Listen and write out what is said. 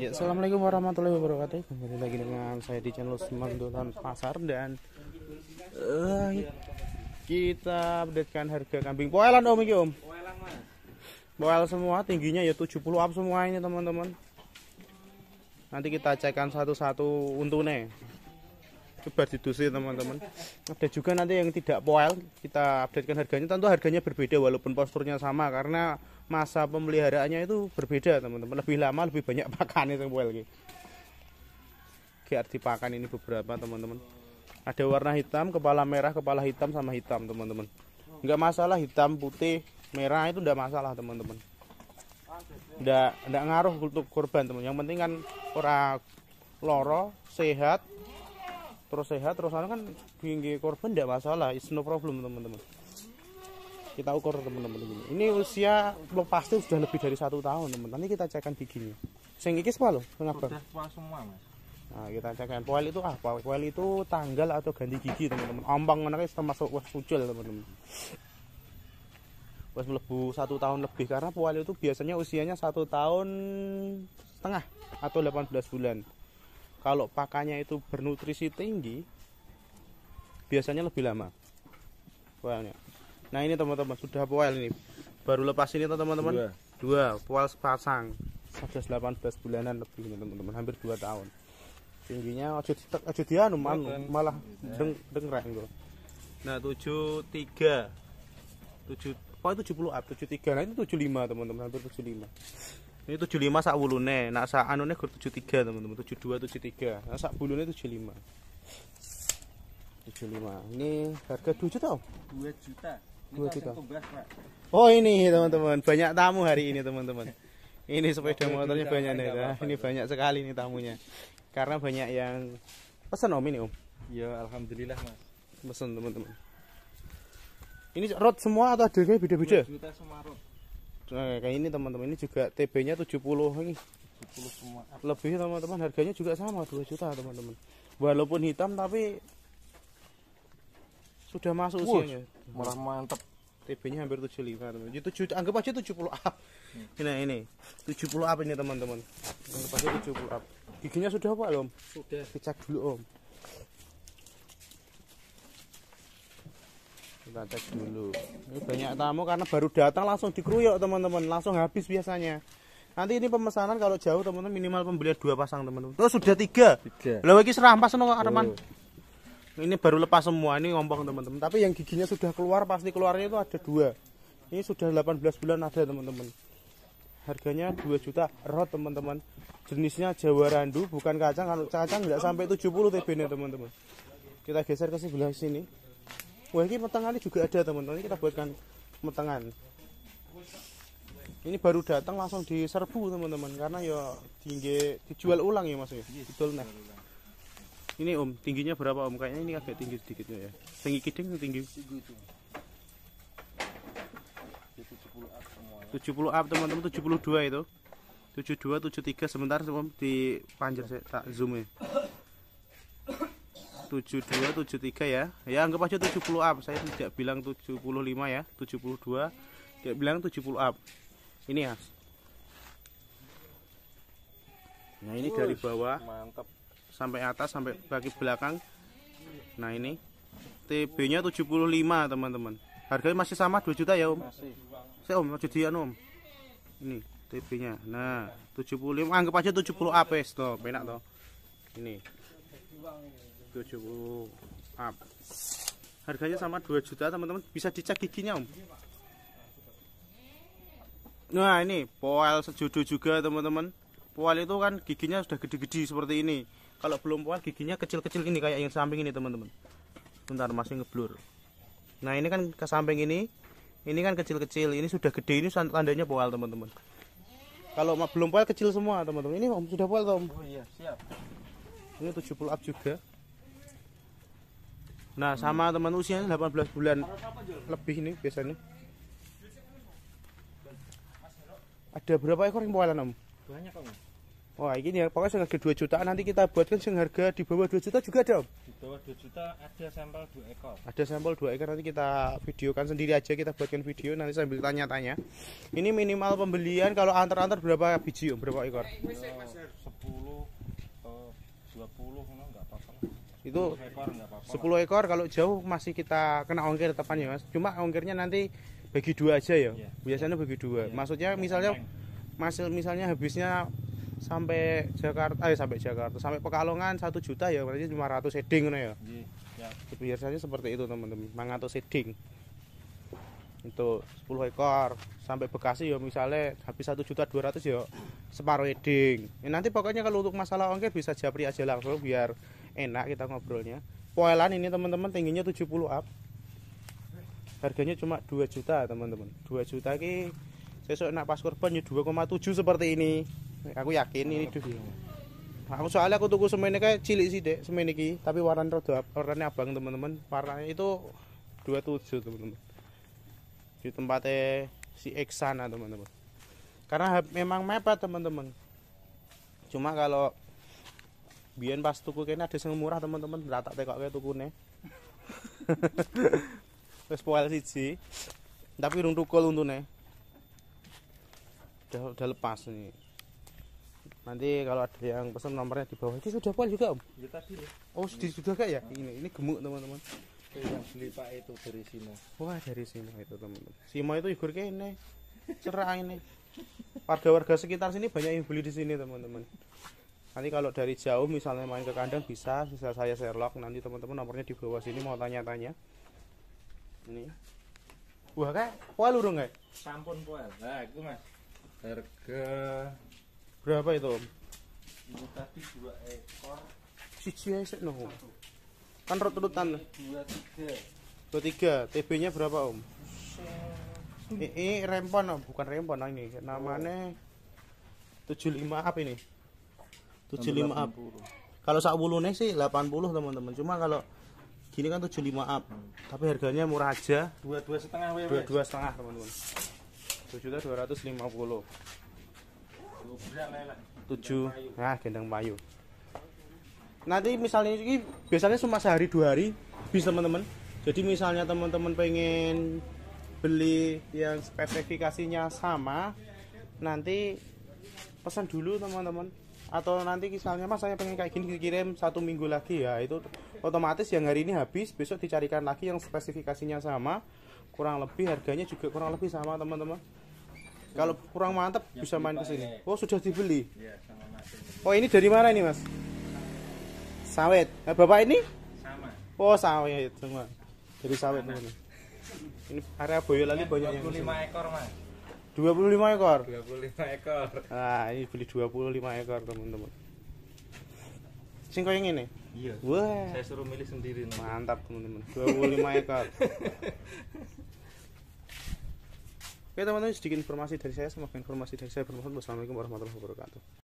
Ya, assalamualaikum warahmatullahi wabarakatuh. Kembali lagi dengan saya di channel Smart Dolan Pasar dan uh, kita updatekan harga kambing poelan Om iki Om. Poel semua tingginya ya 70 up semua ini teman-teman. Nanti kita cekkan satu-satu untune. Coba didusi teman-teman. Ada juga nanti yang tidak poel, kita updatekan harganya. Tentu harganya berbeda walaupun posturnya sama karena masa pemeliharaannya itu berbeda teman-teman. Lebih lama, lebih banyak pakan itu poel gitu. GRD pakan ini beberapa teman-teman. Ada warna hitam, kepala merah, kepala hitam sama hitam teman-teman. nggak masalah hitam, putih, merah itu enggak masalah teman-teman enggak ngaruh untuk korban teman yang penting kan orang loro sehat terus sehat terus kan tinggi korban tidak masalah is no problem teman-teman kita ukur teman-teman ini. ini usia belum pasti sudah lebih dari satu tahun teman-teman Ini kita cekkan giginya sing iki sepalo setengah sudah semua mas nah kita cekkan poel itu apa poel itu tanggal atau ganti gigi teman-teman ambang menarik termasuk wes pucil teman-teman wes melebu satu tahun lebih karena poel itu biasanya usianya satu tahun setengah atau 18 bulan kalau pakannya itu bernutrisi tinggi biasanya lebih lama poelnya nah ini teman-teman sudah poel ini baru lepas ini teman-teman dua. dua poel sepasang 18 bulanan lebih ini teman-teman hampir 2 tahun tingginya aja di anu malah ya. deng dengrek gitu. Nah, 73. 7 oh 70 up, 73. Nah, itu 75 teman-teman, hampir 75 ini 75 sak wulune nak sak anune 73 teman-teman 72 73 nah sak bulune 75 75 ini harga 2 juta 2 juta ini 2 juta tumbas, Pak. oh ini teman-teman banyak tamu hari ini teman-teman ini sepeda motornya banyak nih nah, ini banyak sekali nih tamunya karena banyak yang pesan om ini om ya alhamdulillah mas pesan teman-teman ini road semua atau harganya beda-beda? 2 juta semua road nah, kayak ini teman-teman ini juga TB-nya 70 ini 70 semua lebih teman-teman harganya juga sama 2 juta teman-teman walaupun hitam tapi sudah masuk Wush, usianya malah mantep TB-nya hampir 75 teman. Jadi 7 anggap aja 70 up. Nah, ini. 70 up ini teman-teman. Anggap aja 70 up. Giginya sudah apa, Om? Sudah. Dicek dulu, Om. kita cek dulu ini banyak tamu karena baru datang langsung dikeruyok teman-teman langsung habis biasanya nanti ini pemesanan kalau jauh teman-teman minimal pembelian dua pasang teman-teman oh sudah tiga belum lagi serampas nong Arman oh. ini baru lepas semua ini ngomong teman-teman tapi yang giginya sudah keluar pasti keluarnya itu ada dua ini sudah 18 bulan ada teman-teman harganya 2 juta rot teman-teman jenisnya Jawa Randu bukan kacang kalau kacang nggak sampai 70 TB nya teman-teman kita geser ke sebelah sini wah ini metengannya juga ada teman-teman ini kita buatkan metengan ini baru datang langsung diserbu teman-teman karena ya tinggi dijual ulang ya maksudnya, iya, betul nih. ini om tingginya berapa om kayaknya ini agak tinggi sedikit ya tinggi kiding tinggi 70 ya. up teman-teman 72 itu 72 73 sebentar om di dipanjer saya tak zoom ya 72 73 ya ya anggap aja 70 up saya tidak bilang 75 ya 72 tidak bilang 70 up ini ya nah ini Ush, dari bawah mantap sampai atas sampai bagi belakang nah ini TB nya 75 teman-teman harganya masih sama 2 juta ya om masih. saya om jadi om ini TB nya nah 75 anggap aja 70 up tuh eh, enak tuh ini 70 up harganya sama 2 juta teman-teman bisa dicek giginya om nah ini poel sejudo juga teman-teman poel itu kan giginya sudah gede-gede seperti ini kalau belum poel giginya kecil-kecil ini kayak yang samping ini teman-teman bentar masih ngeblur nah ini kan ke samping ini ini kan kecil-kecil ini sudah gede ini tandanya poel teman-teman kalau belum poel kecil semua teman-teman ini om sudah poel om oh iya siap ini 70 up juga Nah, hmm. sama teman usianya 18 bulan lebih ini biasanya. Ada berapa ekor yang pawalan, Om? Banyak, Om. Oh, ini ya, pokoknya seharga 2 jutaan nanti kita buatkan sing harga di bawah 2 juta juga ada, Om. Di bawah 2 juta ada sampel 2 ekor. Ada sampel 2 ekor nanti kita videokan sendiri aja, kita buatkan video nanti sambil tanya-tanya. Ini minimal pembelian kalau antar-antar berapa biji, Om? Berapa ekor? 10 eh, 20 itu 10 ekor, ekor kalau jauh masih kita kena ongkir tepannya mas cuma ongkirnya nanti bagi dua aja ya iya. biasanya bagi dua yeah. maksudnya misalnya masih misalnya habisnya sampai Jakarta eh sampai Jakarta sampai Pekalongan satu juta ya berarti 500 seding ya yeah. Iya. biasanya seperti itu teman-teman 500 seding untuk 10 ekor sampai Bekasi ya misalnya habis satu juta 200 ya separuh eding ya, nanti pokoknya kalau untuk masalah ongkir bisa japri aja langsung biar enak kita ngobrolnya poelan ini teman-teman tingginya 70 up harganya cuma 2 juta teman-teman 2 juta ki sesuk nak pas korban ya 2,7 seperti ini aku yakin ini duit aku soalnya aku tunggu semene kayak cilik sih dek semene ki tapi warna rada warnanya abang teman-teman warnanya itu 27 teman-teman di tempatnya si sana teman-teman karena memang mepet teman-teman cuma kalau biyen pas tuku kene ada sing murah teman-teman tak tekokke tukune wis poel sih, tapi rung tukul untune udah, udah lepas nih nanti kalau ada yang pesan nomornya di bawah ini sudah poel juga om ya, ya. oh sudah sudah kayak ya ini ini gemuk teman-teman yang beli pak itu dari Simo wah dari Simo itu teman-teman Simo itu igur kene cerah ini warga-warga sekitar sini banyak yang beli di sini teman-teman nanti kalau dari jauh misalnya main ke kandang bisa bisa saya lock nanti teman-teman nomornya di bawah sini mau tanya-tanya ini wah kayak poel urung kayak sampun poel nah itu mas harga berapa itu om ini tadi dua ekor siji esek no kan rut dua tiga dua tiga TB nya berapa om ini, ini rempon om bukan rempon ini namanya oh. tujuh lima apa ini 75 up. Kalau sak wulune sih 80 teman-teman. Cuma kalau gini kan 75 up. Tapi harganya murah aja. 22 setengah WW. 22 setengah teman-teman. 7.250. 7 nah gendeng payu nanti misalnya ini biasanya cuma sehari dua hari bisa teman-teman jadi misalnya teman-teman pengen beli yang spesifikasinya sama nanti pesan dulu teman-teman atau nanti misalnya mas saya pengen kayak gini kirim satu minggu lagi ya itu otomatis yang hari ini habis besok dicarikan lagi yang spesifikasinya sama kurang lebih harganya juga kurang lebih sama teman-teman kalau kurang mantap bisa main ke sini oh sudah dibeli iya, oh ini dari mana ini mas sawit nah, bapak ini oh sawit semua dari sawit ini area Boyolali banyak yang 25 ekor mas 25 ekor. 25 ekor. Nah, ini beli 25 ekor, teman-teman. Sing koyo ngene. Iya. Wah. Saya suruh milih sendiri. Nanti. Mantap, teman-teman. 25 ekor. Oke, teman-teman, sedikit informasi dari saya, semoga informasi dari saya bermanfaat. Wassalamualaikum warahmatullahi wabarakatuh.